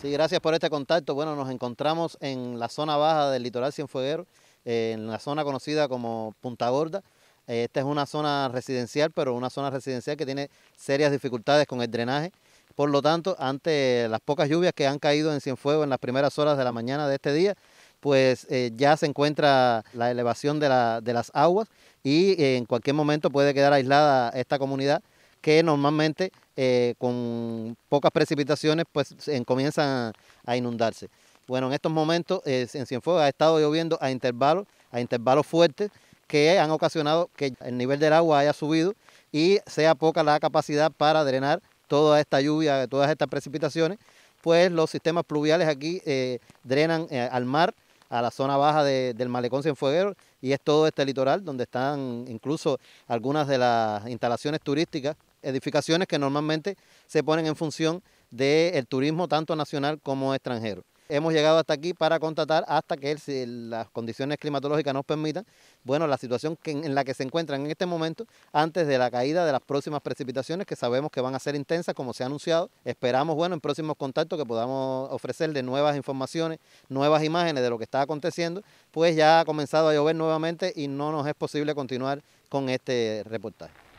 Sí, gracias por este contacto. Bueno, nos encontramos en la zona baja del litoral Cienfueguero, eh, en la zona conocida como Punta Gorda. Eh, esta es una zona residencial, pero una zona residencial que tiene serias dificultades con el drenaje. Por lo tanto, ante las pocas lluvias que han caído en Cienfuego en las primeras horas de la mañana de este día, pues eh, ya se encuentra la elevación de las aguas y en cualquier momento puede quedar aislada esta comunidad que normalmente eh, con pocas precipitaciones pues comienzan a, inundarse. Bueno, en estos momentos en Cienfuegos ha estado lloviendo a intervalos, a intervalos fuertes que han ocasionado que el nivel del agua haya subido y sea poca la capacidad para drenar toda esta lluvia, todas estas precipitaciones, pues los sistemas pluviales aquí eh, drenan eh, al mar, a la zona baja del malecón Cienfueguero y es todo este litoral donde están incluso algunas de las instalaciones turísticas edificaciones que normalmente se ponen en función del turismo tanto nacional como extranjero. Hemos llegado hasta aquí para contratar hasta que las condiciones climatológicas nos permitan, bueno, la situación en la que se encuentran en este momento antes de la caída de las próximas precipitaciones que sabemos que van a ser intensas como se ha anunciado. Esperamos, bueno, en próximos contactos que podamos ofrecerle nuevas informaciones, nuevas imágenes de lo que está aconteciendo, pues ya ha comenzado a llover nuevamente y no nos es posible continuar con este reportaje.